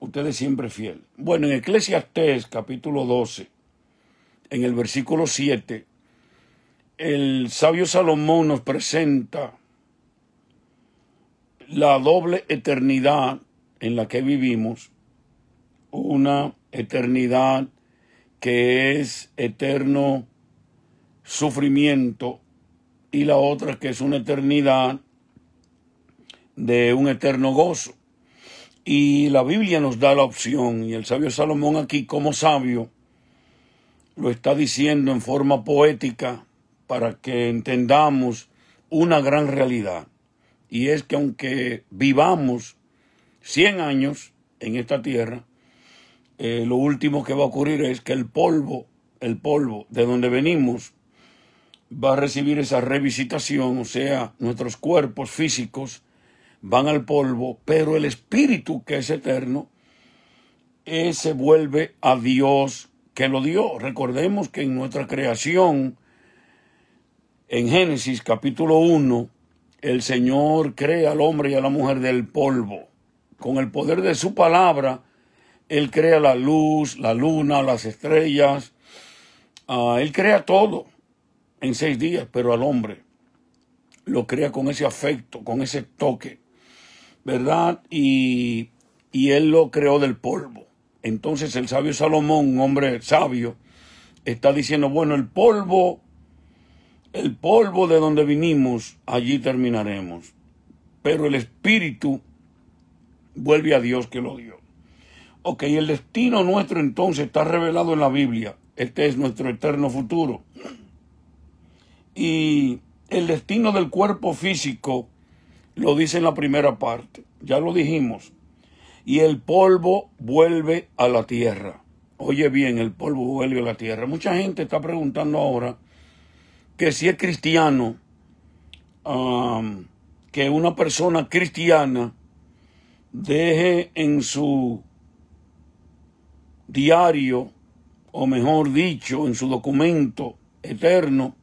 usted es siempre fiel. Bueno, en Eclesiastés capítulo 12, en el versículo 7, el sabio Salomón nos presenta la doble eternidad en la que vivimos, una eternidad que es eterno sufrimiento y la otra que es una eternidad de un eterno gozo. Y la Biblia nos da la opción, y el sabio Salomón aquí como sabio lo está diciendo en forma poética para que entendamos una gran realidad. Y es que aunque vivamos 100 años en esta tierra, eh, lo último que va a ocurrir es que el polvo, el polvo de donde venimos, va a recibir esa revisitación, o sea, nuestros cuerpos físicos van al polvo, pero el Espíritu que es eterno, ese vuelve a Dios que lo dio. Recordemos que en nuestra creación, en Génesis capítulo 1, el Señor crea al hombre y a la mujer del polvo. Con el poder de su palabra, Él crea la luz, la luna, las estrellas. Ah, él crea todo en seis días, pero al hombre lo crea con ese afecto, con ese toque. ¿verdad? Y, él lo creó del polvo. Entonces el sabio Salomón, un hombre sabio, está diciendo, bueno, el polvo, el polvo de donde vinimos, allí terminaremos. Pero el espíritu vuelve a Dios que lo dio. Ok, el destino nuestro entonces está revelado en la Biblia. Este es nuestro eterno futuro. Y el destino del cuerpo físico lo dice en la primera parte, ya lo dijimos. Y el polvo vuelve a la tierra. Oye bien, el polvo vuelve a la tierra. Mucha gente está preguntando ahora que si es cristiano, que una persona cristiana deje en su diario, o mejor dicho, en su documento eterno,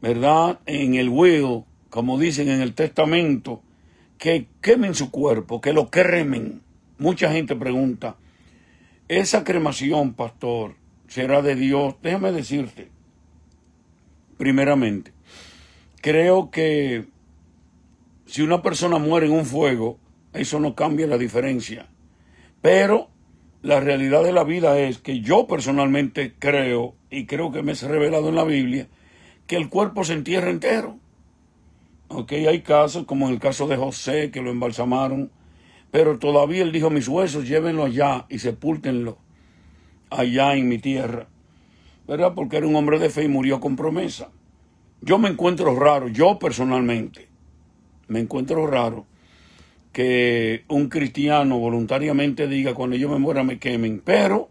¿verdad? En el huevo como dicen en el testamento, que quemen su cuerpo, que lo cremen. Mucha gente pregunta, esa cremación, pastor, será de Dios. Déjame decirte, primeramente, creo que si una persona muere en un fuego, eso no cambia la diferencia. Pero la realidad de la vida es que yo personalmente creo, y creo que me es revelado en la Biblia, que el cuerpo se entierra entero. Ok, hay casos como en el caso de José que lo embalsamaron, pero todavía él dijo, mis huesos llévenlo allá y sepúltenlo allá en mi tierra. ¿Verdad? Porque era un hombre de fe y murió con promesa. Yo me encuentro raro, yo personalmente, me encuentro raro que un cristiano voluntariamente diga, cuando yo me muera me quemen, pero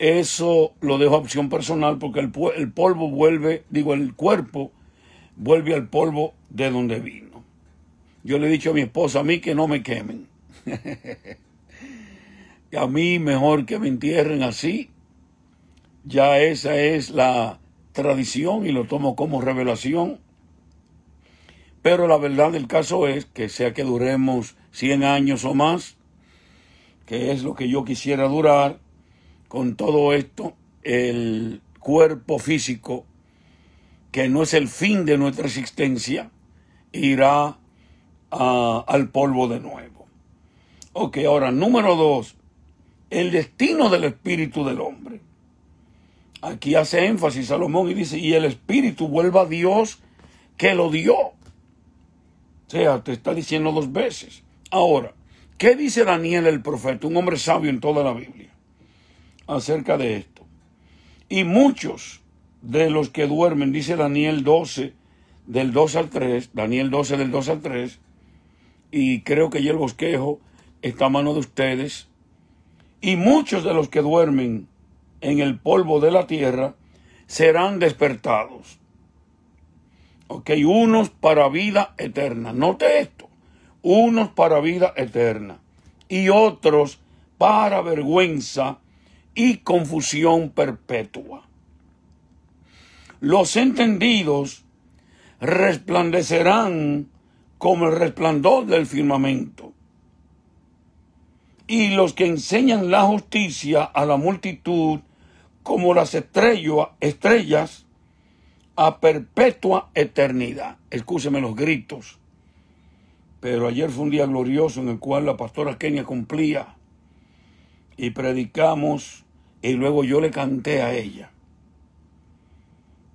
eso lo dejo a opción personal porque el polvo vuelve, digo, el cuerpo vuelve al polvo de donde vino. Yo le he dicho a mi esposa, a mí que no me quemen. a mí mejor que me entierren así. Ya esa es la tradición y lo tomo como revelación. Pero la verdad del caso es que sea que duremos 100 años o más, que es lo que yo quisiera durar, con todo esto, el cuerpo físico que no es el fin de nuestra existencia, irá ah, al polvo de nuevo. Ok, ahora, número dos, el destino del espíritu del hombre. Aquí hace énfasis Salomón y dice, y el espíritu vuelva a Dios que lo dio. O sea, te está diciendo dos veces. Ahora, ¿qué dice Daniel el profeta, un hombre sabio en toda la Biblia, acerca de esto? Y muchos de los que duermen, dice Daniel 12, del 2 al 3, Daniel 12 del 2 al 3, y creo que ya el bosquejo está a mano de ustedes, y muchos de los que duermen en el polvo de la tierra serán despertados. Ok, unos para vida eterna, note esto, unos para vida eterna y otros para vergüenza y confusión perpetua los entendidos resplandecerán como el resplandor del firmamento. Y los que enseñan la justicia a la multitud como las estrellas a perpetua eternidad. Escúcheme los gritos. Pero ayer fue un día glorioso en el cual la pastora Kenia cumplía y predicamos y luego yo le canté a ella.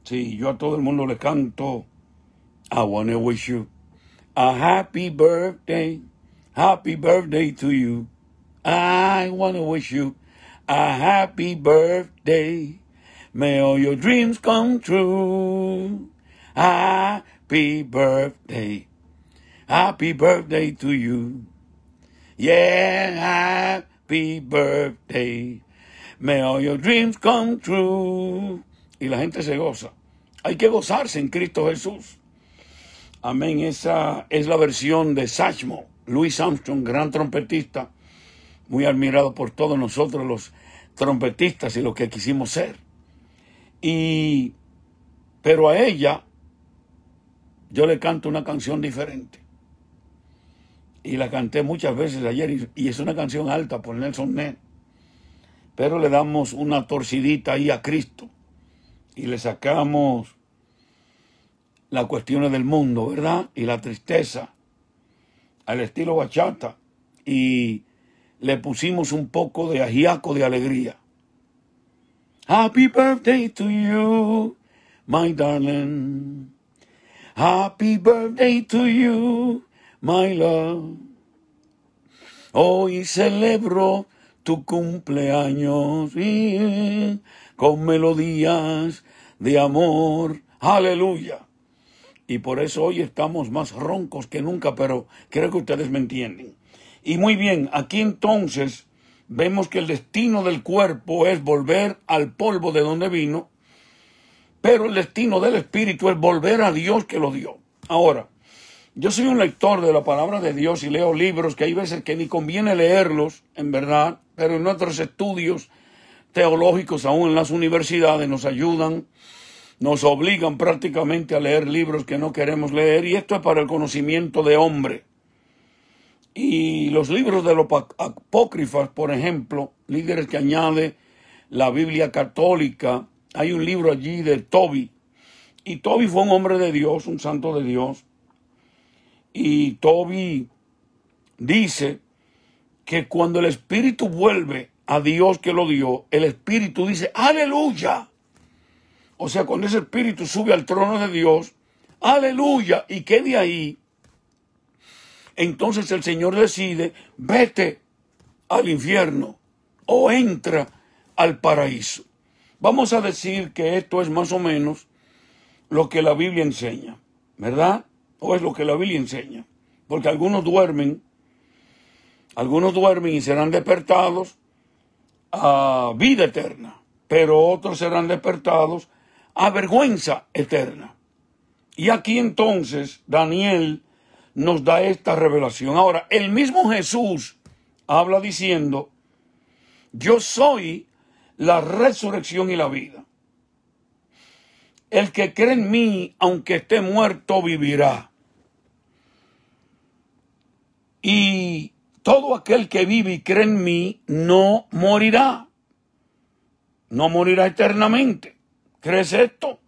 Sí, yo a todo el mundo le canto. I wanna wish you a happy birthday. Happy birthday to you. I wanna wish you a happy birthday. May all your dreams come true. Happy birthday. Happy birthday to you. Yeah, happy birthday. May all your dreams come true. Y la gente se goza. Hay que gozarse en Cristo Jesús. Amén. Esa es la versión de Sachmo, Louis Armstrong, gran trompetista, muy admirado por todos nosotros los trompetistas y lo que quisimos ser. Y pero a ella yo le canto una canción diferente. Y la canté muchas veces ayer y, y es una canción alta por Nelson Ned. Pero le damos una torcidita ahí a Cristo y le sacamos las cuestiones del mundo, ¿verdad? Y la tristeza al estilo bachata y le pusimos un poco de ajiaco de alegría. Happy birthday to you, my darling. Happy birthday to you, my love. Hoy celebro tu cumpleaños y con melodías de amor. Aleluya. Y por eso hoy estamos más roncos que nunca, pero creo que ustedes me entienden. Y muy bien, aquí entonces vemos que el destino del cuerpo es volver al polvo de donde vino, pero el destino del espíritu es volver a Dios que lo dio. Ahora, yo soy un lector de la palabra de Dios y leo libros que hay veces que ni conviene leerlos, en verdad, pero en otros estudios teológicos aún en las universidades nos ayudan, nos obligan prácticamente a leer libros que no queremos leer y esto es para el conocimiento de hombre. Y los libros de los apócrifas, por ejemplo, líderes que añade la Biblia católica, hay un libro allí de Toby. Y Toby fue un hombre de Dios, un santo de Dios. Y Toby dice que cuando el Espíritu vuelve a Dios que lo dio, el Espíritu dice, aleluya. O sea, cuando ese Espíritu sube al trono de Dios, aleluya, y quede ahí, entonces el Señor decide, vete al infierno o entra al paraíso. Vamos a decir que esto es más o menos lo que la Biblia enseña, ¿verdad? O es lo que la Biblia enseña. Porque algunos duermen, algunos duermen y serán despertados, a vida eterna, pero otros serán despertados a vergüenza eterna. Y aquí entonces Daniel nos da esta revelación. Ahora, el mismo Jesús habla diciendo, yo soy la resurrección y la vida. El que cree en mí, aunque esté muerto, vivirá. Y todo aquel que vive y cree en mí no morirá. No morirá eternamente. ¿Crees esto?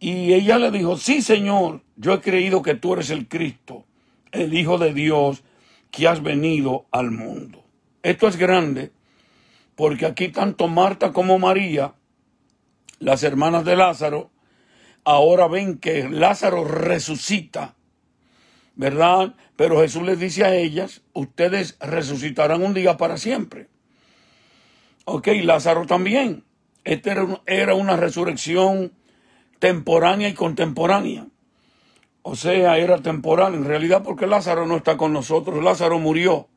Y ella le dijo, sí Señor, yo he creído que tú eres el Cristo, el Hijo de Dios, que has venido al mundo. Esto es grande, porque aquí tanto Marta como María, las hermanas de Lázaro, ahora ven que Lázaro resucita ¿verdad? Pero Jesús les dice a ellas, ustedes resucitarán un día para siempre. Ok, Lázaro también. Esta era una resurrección temporánea y contemporánea. O sea, era temporal en realidad porque Lázaro no está con nosotros. Lázaro murió.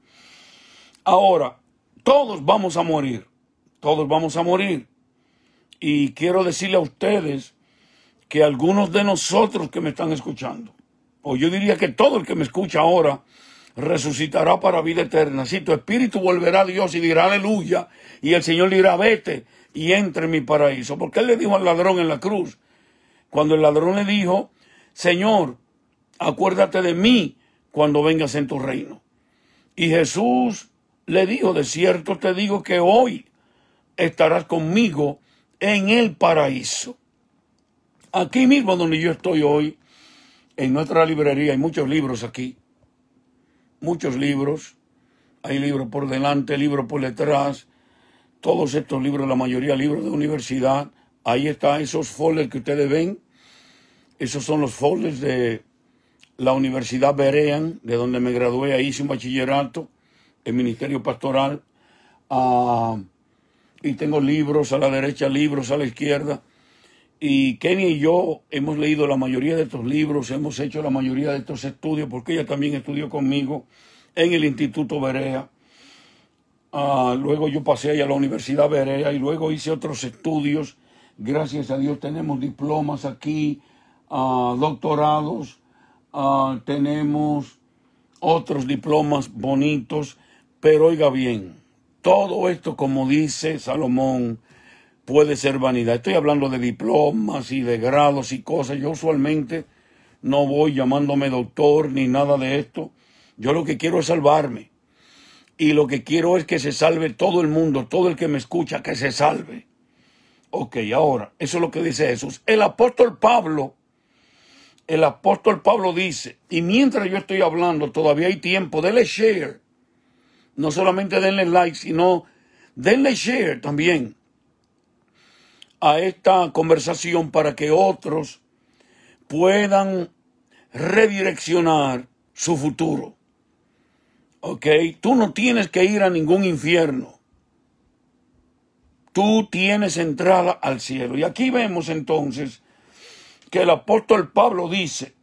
Ahora, todos vamos a morir. Todos vamos a morir. Y quiero decirle a ustedes que algunos de nosotros que me están escuchando, yo diría que todo el que me escucha ahora, resucitará para vida eterna. Si tu espíritu volverá a Dios y dirá aleluya, y el Señor dirá vete y entre en mi paraíso. Porque él le dijo al ladrón en la cruz, cuando el ladrón le dijo, Señor, acuérdate de mí cuando vengas en tu reino. Y Jesús le dijo, de cierto te digo que hoy estarás conmigo en el paraíso. Aquí mismo donde yo estoy hoy, en nuestra librería hay muchos libros aquí, muchos libros. Hay libros por delante, libros por detrás. Todos estos libros, la mayoría libros de universidad. Ahí están esos folders que ustedes ven. Esos son los folders de la Universidad Berean, de donde me gradué. Ahí hice un bachillerato, el Ministerio Pastoral. Ah, y tengo libros a la derecha, libros a la izquierda y Kenny y yo hemos leído la mayoría de estos libros, hemos hecho la mayoría de estos estudios, porque ella también estudió conmigo en el Instituto Berea. Ah, luego yo pasé a la Universidad Berea y luego hice otros estudios. Gracias a Dios tenemos diplomas aquí, ah, doctorados, ah, tenemos otros diplomas bonitos, pero oiga bien, todo esto como dice Salomón, puede ser vanidad. Estoy hablando de diplomas y de grados y cosas. Yo usualmente no voy llamándome doctor ni nada de esto. Yo lo que quiero es salvarme. Y lo que quiero es que se salve todo el mundo, todo el que me escucha, que se salve. Ok, ahora, eso es lo que dice Jesús. El apóstol Pablo, el apóstol Pablo dice, y mientras yo estoy hablando, todavía hay tiempo, denle share. No solamente denle like, sino denle share también a esta conversación para que otros puedan redireccionar su futuro. ¿Ok? Tú no tienes que ir a ningún infierno. Tú tienes entrada al cielo. Y aquí vemos entonces que el apóstol Pablo dice,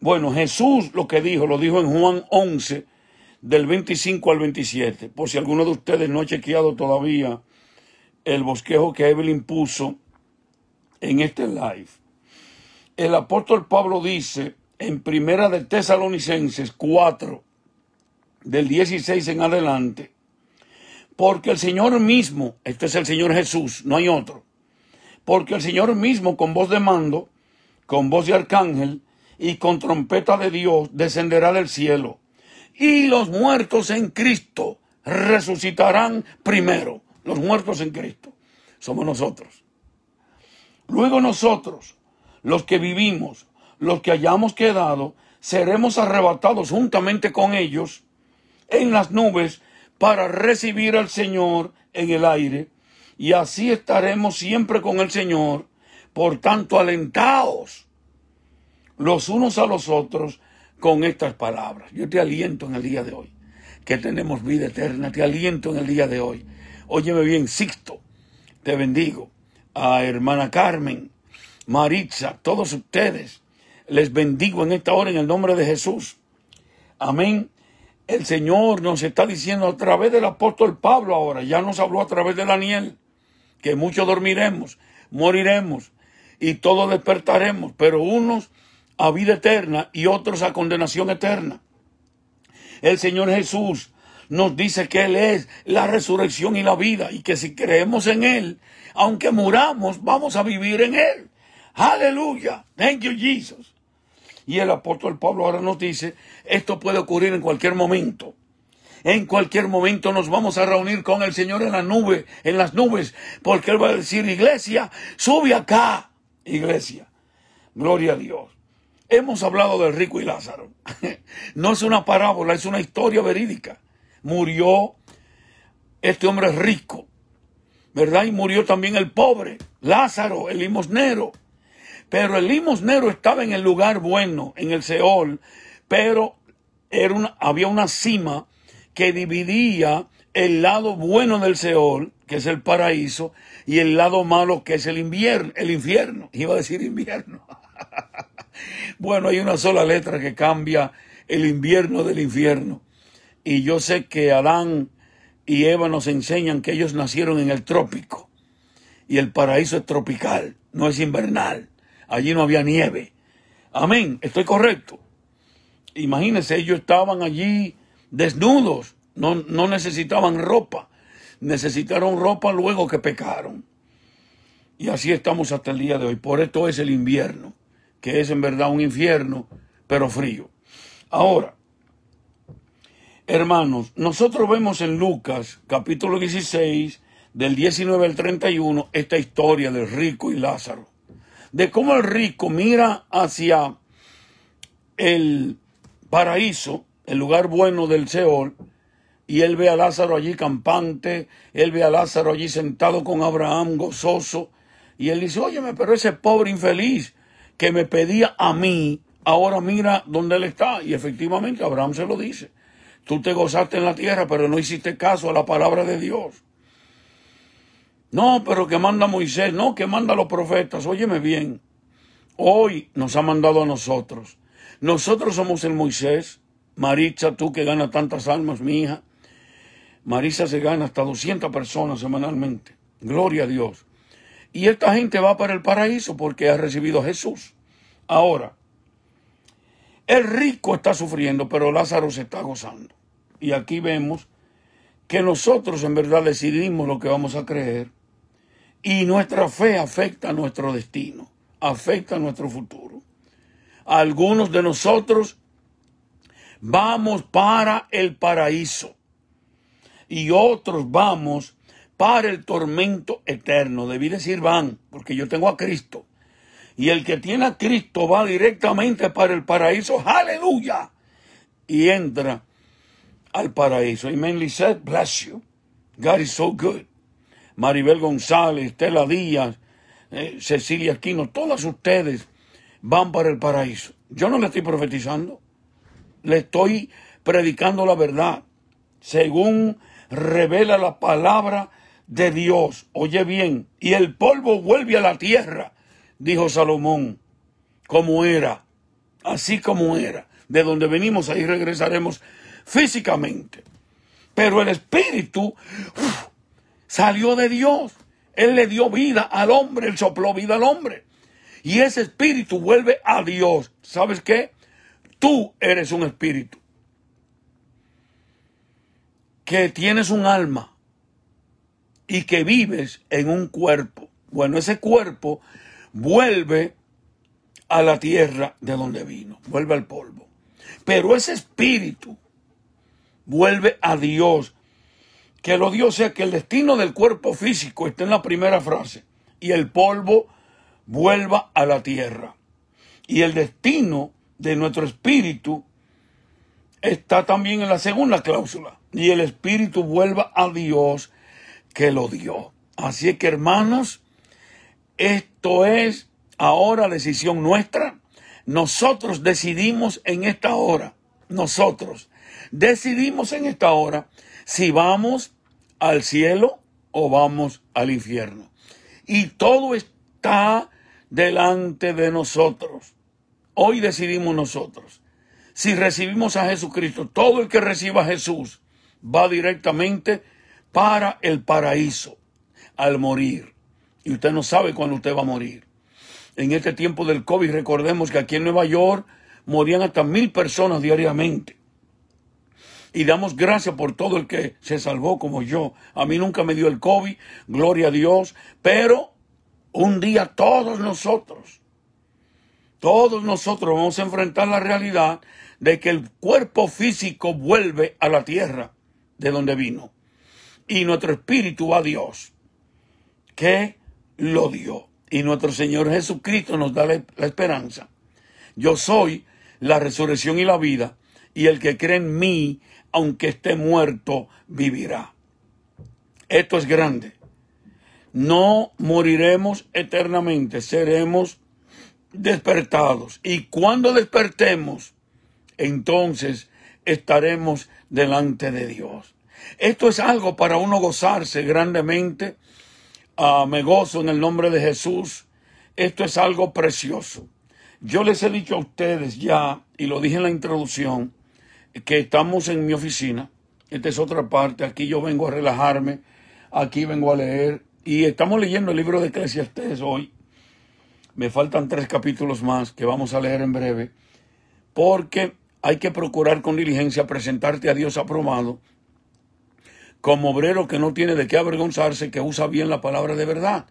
bueno, Jesús lo que dijo, lo dijo en Juan 11, del 25 al 27, por si alguno de ustedes no ha chequeado todavía el bosquejo que Evelyn puso en este live. El apóstol Pablo dice en Primera de Tesalonicenses 4, del 16 en adelante, porque el Señor mismo, este es el Señor Jesús, no hay otro, porque el Señor mismo con voz de mando, con voz de arcángel y con trompeta de Dios descenderá del cielo, y los muertos en Cristo resucitarán primero los muertos en Cristo, somos nosotros. Luego nosotros, los que vivimos, los que hayamos quedado, seremos arrebatados juntamente con ellos en las nubes para recibir al Señor en el aire, y así estaremos siempre con el Señor. Por tanto, alentaos los unos a los otros con estas palabras. Yo te aliento en el día de hoy, que tenemos vida eterna, te aliento en el día de hoy, Óyeme bien, Sixto, te bendigo. A hermana Carmen, Maritza, todos ustedes, les bendigo en esta hora en el nombre de Jesús. Amén. El Señor nos está diciendo a través del apóstol Pablo ahora, ya nos habló a través de Daniel, que muchos dormiremos, moriremos y todos despertaremos, pero unos a vida eterna y otros a condenación eterna. El Señor Jesús nos dice que Él es la resurrección y la vida y que si creemos en Él, aunque muramos, vamos a vivir en Él. Aleluya. Thank you, Jesus. Y el apóstol Pablo ahora nos dice, esto puede ocurrir en cualquier momento. En cualquier momento nos vamos a reunir con el Señor en la nube, en las nubes, porque Él va a decir, iglesia, sube acá, iglesia. Gloria a Dios. Hemos hablado del rico y Lázaro. No es una parábola, es una historia verídica murió este hombre rico, ¿verdad? Y murió también el pobre, Lázaro, el limosnero. Pero el limosnero estaba en el lugar bueno, en el Seol, pero era una, había una cima que dividía el lado bueno del Seol, que es el paraíso, y el lado malo, que es el invierno, el infierno. Iba a decir invierno. bueno, hay una sola letra que cambia el invierno del infierno. Y yo sé que Adán y Eva nos enseñan que ellos nacieron en el trópico. Y el paraíso es tropical, no es invernal. Allí no había nieve. Amén, estoy correcto. Imagínense, ellos estaban allí desnudos, no, no necesitaban ropa. Necesitaron ropa luego que pecaron. Y así estamos hasta el día de hoy. Por esto es el invierno, que es en verdad un infierno, pero frío. Ahora, Hermanos, nosotros vemos en Lucas capítulo 16, del 19 al 31, esta historia del rico y Lázaro. De cómo el rico mira hacia el paraíso, el lugar bueno del Seol, y él ve a Lázaro allí campante, él ve a Lázaro allí sentado con Abraham gozoso, y él dice, óyeme, pero ese pobre infeliz que me pedía a mí, ahora mira dónde él está. Y efectivamente Abraham se lo dice. Tú te gozaste en la tierra, pero no hiciste caso a la palabra de Dios. No, pero que manda Moisés, no, que manda los profetas. Óyeme bien, hoy nos ha mandado a nosotros. Nosotros somos el Moisés. Marisa, tú que ganas tantas almas, mi hija. Marisa se gana hasta 200 personas semanalmente. Gloria a Dios. Y esta gente va para el paraíso porque ha recibido a Jesús. Ahora, el rico está sufriendo, pero Lázaro se está gozando. Y aquí vemos que nosotros en verdad decidimos lo que vamos a creer y nuestra fe afecta nuestro destino, afecta nuestro futuro. Algunos de nosotros vamos para el paraíso y otros vamos para el tormento eterno. Debí decir van, porque yo tengo a Cristo. Y el que tiene a Cristo va directamente para el paraíso. Aleluya. Y entra al paraíso. Amen, said Bless you. God is so good. Maribel González, Tela Díaz, eh, Cecilia Aquino, todas ustedes van para el paraíso. Yo no le estoy profetizando. Le estoy predicando la verdad. Según revela la palabra de Dios. Oye bien. Y el polvo vuelve a la tierra dijo Salomón, como era, así como era. De donde venimos, ahí regresaremos físicamente. Pero el espíritu salió de Dios. Él le dio vida al hombre, él sopló vida al hombre. Y ese espíritu vuelve a Dios. ¿Sabes qué? Tú eres un espíritu. Que tienes un alma y que vives en un cuerpo. Bueno, ese cuerpo vuelve a la tierra de donde vino, vuelve al polvo. Pero ese espíritu vuelve a Dios, que lo dio, sea, que el destino del cuerpo físico está en la primera frase, y el polvo vuelva a la tierra. Y el destino de nuestro espíritu está también en la segunda cláusula, y el espíritu vuelva a Dios que lo dio. Así que hermanos, este esto es ahora decisión nuestra. Nosotros decidimos en esta hora, nosotros decidimos en esta hora si vamos al cielo o vamos al infierno. Y todo está delante de nosotros. Hoy decidimos nosotros. Si recibimos a Jesucristo, todo el que reciba a Jesús va directamente para el paraíso al morir. Y usted no sabe cuándo usted va a morir. En este tiempo del COVID, recordemos que aquí en Nueva York morían hasta mil personas diariamente. Y damos gracias por todo el que se salvó como yo. A mí nunca me dio el COVID, gloria a Dios. Pero un día todos nosotros, todos nosotros vamos a enfrentar la realidad de que el cuerpo físico vuelve a la tierra de donde vino. Y nuestro espíritu va a Dios. ¿Qué lo dio. Y nuestro Señor Jesucristo nos da la, esperanza. Yo soy la resurrección y la vida, y el que cree en mí, aunque esté muerto, vivirá. Esto es grande. No moriremos eternamente, seremos despertados. Y cuando despertemos, entonces estaremos delante de Dios. Esto es algo para uno gozarse grandemente Ah, me gozo en el nombre de Jesús. Esto es algo precioso. Yo les he dicho a ustedes ya, y lo dije en la introducción, que estamos en mi oficina. Esta es otra parte. Aquí yo vengo a relajarme. Aquí vengo a leer. Y estamos leyendo el libro de Eclesiastes hoy. Me faltan tres capítulos más que vamos a leer en breve. Porque hay que procurar con diligencia presentarte a Dios aprobado como obrero que no tiene de qué avergonzarse, que usa bien la palabra de verdad.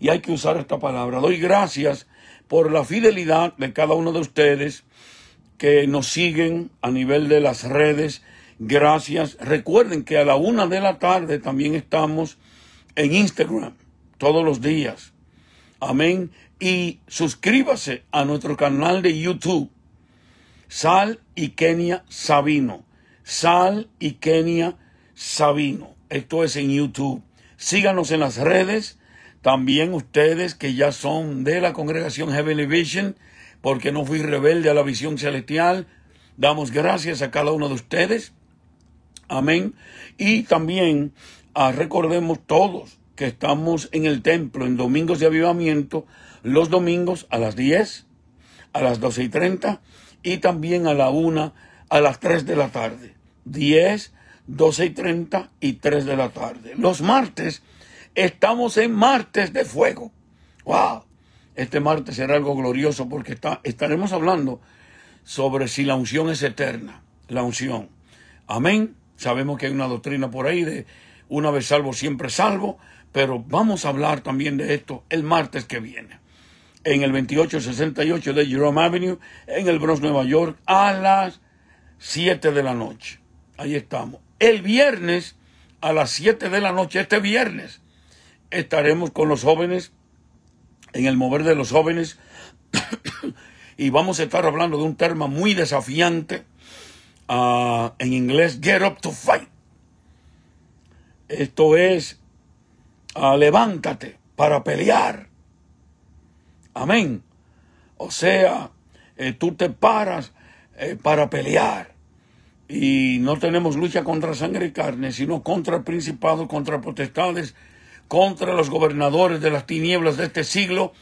Y hay que usar esta palabra. Doy gracias por la fidelidad de cada uno de ustedes que nos siguen a nivel de las redes. Gracias. Recuerden que a la una de la tarde también estamos en Instagram todos los días. Amén. Y suscríbase a nuestro canal de YouTube. Sal y Kenia Sabino. Sal y Kenia Sabino. Sabino. Esto es en YouTube. Síganos en las redes. También ustedes que ya son de la congregación Heavenly Vision, porque no fui rebelde a la visión celestial. Damos gracias a cada uno de ustedes. Amén. Y también ah, recordemos todos que estamos en el templo en domingos de avivamiento, los domingos a las 10, a las 12 y 30 y también a la 1, a las 3 de la tarde. 10, 12 y 30 y 3 de la tarde. Los martes estamos en martes de fuego. ¡Wow! Este martes será algo glorioso porque estaremos hablando sobre si la unción es eterna. La unción. Amén. Sabemos que hay una doctrina por ahí de una vez salvo, siempre salvo, pero vamos a hablar también de esto el martes que viene. En el 2868 de Jerome Avenue, en el Bronx, Nueva York, a las 7 de la noche. Ahí estamos el viernes a las 7 de la noche, este viernes, estaremos con los jóvenes, en el mover de los jóvenes, y vamos a estar hablando de un tema muy desafiante, ah, en inglés, Get Up to Fight. Esto es, ah, levántate para pelear. Amén. O sea, eh, tú te paras eh, para pelear. Y no tenemos lucha contra sangre y carne, sino contra principados, contra potestades, contra los gobernadores de las tinieblas de este siglo,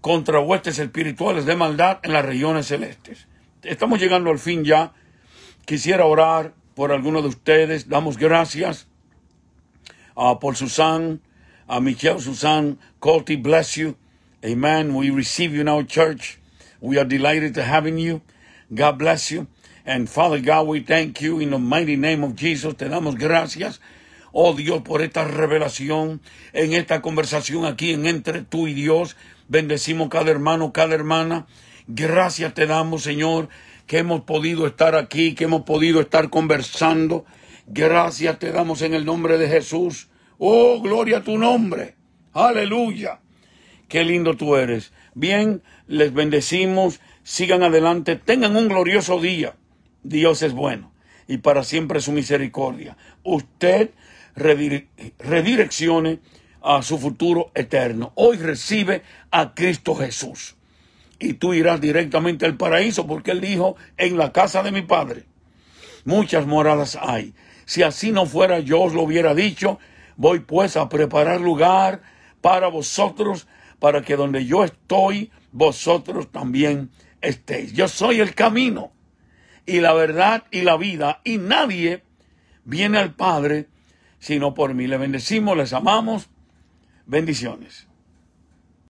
contra huestes espirituales de maldad en las regiones celestes. Estamos llegando al fin ya. Quisiera orar por alguno de ustedes. Damos gracias a ah, por Susan, a Michelle Susan. Colty, bless you. Amen. We receive you in our church. We are delighted to have you. God bless you. And Father God, we thank you in the mighty name of Jesus. Te damos gracias. Oh Dios, por esta revelación, en esta conversación aquí entre tú y Dios. Bendecimos cada hermano, cada hermana. Gracias te damos, Señor, que hemos podido estar aquí, que hemos podido estar conversando. Gracias te damos en el nombre de Jesús. Oh, gloria a tu nombre. Aleluya. Qué lindo tú eres. Bien, les bendecimos. Sigan adelante. Tengan un glorioso día. Dios es bueno y para siempre su misericordia. Usted redireccione a su futuro eterno. Hoy recibe a Cristo Jesús. Y tú irás directamente al paraíso porque él dijo, en la casa de mi Padre muchas moradas hay. Si así no fuera, yo os lo hubiera dicho, voy pues a preparar lugar para vosotros, para que donde yo estoy, vosotros también estéis. Yo soy el camino y la verdad y la vida, y nadie viene al Padre sino por mí. Le bendecimos, les amamos. Bendiciones.